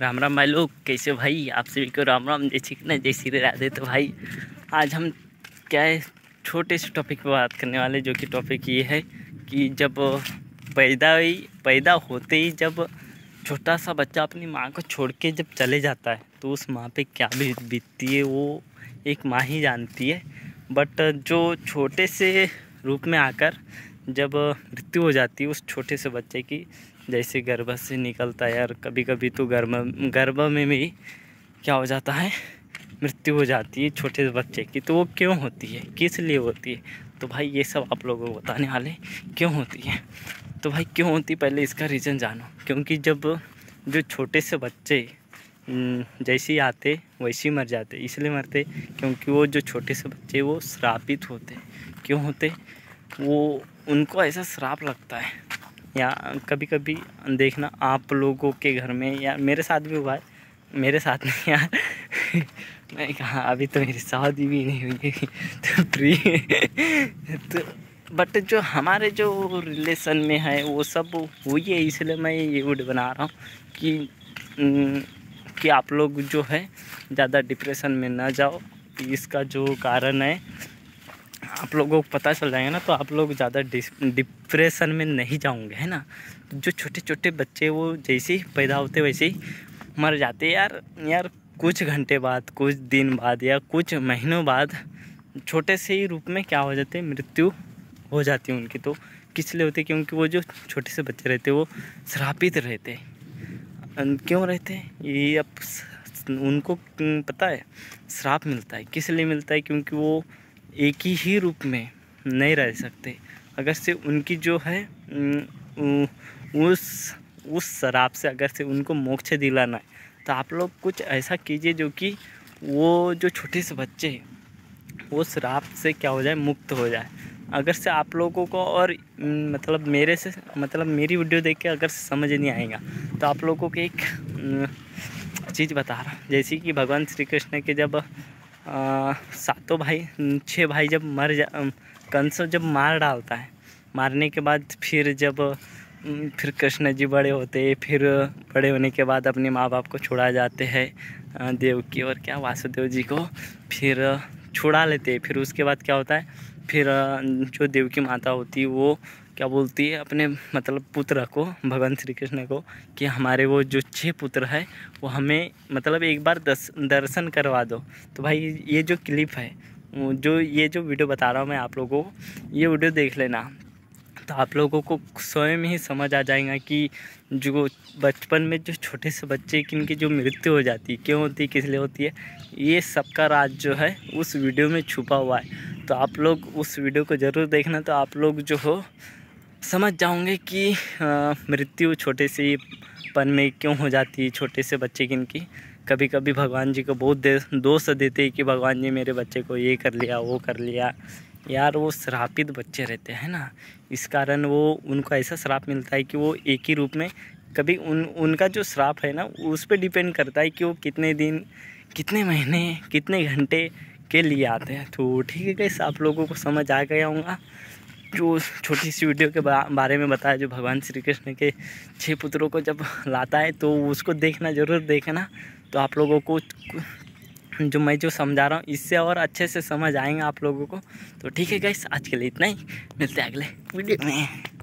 राम राम भाई लोग कैसे भाई आप सभी को राम राम जय श्री कृष्ण जय श्री राधे तो भाई आज हम क्या है छोटे से टॉपिक पर बात करने वाले जो कि टॉपिक ये है कि जब पैदा ही पैदा होते ही जब छोटा सा बच्चा अपनी माँ को छोड़ के जब चले जाता है तो उस माँ पे क्या बीतती है वो एक माँ ही जानती है बट जो छोटे से रूप में आकर जब मृत्यु हो जाती है उस छोटे से बच्चे की जैसे गर्भ से निकलता है यार कभी कभी तो गर्भ गर्भ में भी क्या हो जाता है मृत्यु हो जाती है छोटे बच्चे की तो वो क्यों होती है किस लिए होती है तो भाई ये सब आप लोगों को बताने वाले क्यों होती है तो भाई क्यों होती पहले इसका रीज़न जानो क्योंकि जब जो छोटे से बच्चे हम्म, जैसे ही आते वैसे ही मर जाते इसलिए मरते क्योंकि वो जो छोटे से बच्चे वो श्रापित होते क्यों होते वो उनको ऐसा श्राप लगता है या कभी कभी देखना आप लोगों के घर में या मेरे साथ भी हुआ है मेरे साथ नहीं यार मैं कहा अभी तो मेरी शादी भी नहीं हुई तो प्री तो बट जो हमारे जो रिलेशन में है वो सब हुई है इसलिए मैं ये वुड बना रहा हूँ कि कि आप लोग जो है ज़्यादा डिप्रेशन में ना जाओ इसका जो कारण है आप लोगों को पता चल जाएगा ना तो आप लोग ज़्यादा डिप्रेशन में नहीं जाऊँगे है ना जो छोटे छोटे बच्चे वो जैसे ही पैदा होते वैसे ही मर जाते यार यार कुछ घंटे बाद कुछ दिन बाद या कुछ महीनों बाद छोटे से ही रूप में क्या हो जाते मृत्यु हो जाती है उनकी तो किस लिए होती क्योंकि वो जो छोटे से बच्चे रहते वो श्रापित रहते क्यों रहते ये अब उनको पता है श्राप मिलता है किस लिए मिलता है क्योंकि वो एक ही ही रूप में नहीं रह सकते अगर से उनकी जो है उस उस शराब से अगर से उनको मोक्ष दिलाना है तो आप लोग कुछ ऐसा कीजिए जो कि वो जो छोटे से बच्चे वो शराब से क्या हो जाए मुक्त हो जाए अगर से आप लोगों को और मतलब मेरे से मतलब मेरी वीडियो देख के अगर समझ नहीं आएगा तो आप लोगों को एक चीज़ बता रहा हूँ जैसे कि भगवान श्री कृष्ण के जब सातों भाई छः भाई जब मर जा कंस जब मार डालता है मारने के बाद फिर जब फिर कृष्ण जी बड़े होते फिर बड़े होने के बाद अपने माँ बाप को छुड़ा जाते हैं देव की और क्या वासुदेव जी को फिर छुड़ा लेते फिर उसके बाद क्या होता है फिर जो देव की माता होती है वो क्या बोलती है अपने मतलब पुत्र को भगवान श्री कृष्ण को कि हमारे वो जो छः पुत्र है वो हमें मतलब एक बार दस दर्शन करवा दो तो भाई ये जो क्लिप है जो ये जो वीडियो बता रहा हूँ मैं आप लोगों को ये वीडियो देख लेना तो आप लोगों को स्वयं ही समझ आ जाएगा कि जो बचपन में जो छोटे से बच्चे की इनकी जो मृत्यु हो जाती है क्यों होती है किस लिए होती है ये सबका राज जो है उस वीडियो में छुपा हुआ है तो आप लोग उस वीडियो को ज़रूर देखना तो आप लोग जो हो समझ जाओगे कि मृत्यु छोटे से पन में क्यों हो जाती है छोटे से बच्चे की इनकी कभी कभी भगवान जी को बहुत दे दोष देते हैं कि भगवान जी मेरे बच्चे को ये कर लिया वो कर लिया यार वो श्रापित बच्चे रहते हैं ना इस कारण वो उनको ऐसा श्राप मिलता है कि वो एक ही रूप में कभी उन उनका जो श्राप है ना उस पर डिपेंड करता है कि वो कितने दिन कितने महीने कितने घंटे के लिए आते हैं तो ठीक है कैसे आप लोगों को समझ आ गया होगा जो छोटी सी वीडियो के बारे में बताया जो भगवान श्री कृष्ण के छः पुत्रों को जब लाता है तो उसको देखना ज़रूर देखना तो आप लोगों को जो मैं जो समझा रहा हूँ इससे और अच्छे से समझ आएंगे आप लोगों को तो ठीक है गैस आज के लिए इतना ही मिलते हैं अगले वीडियो में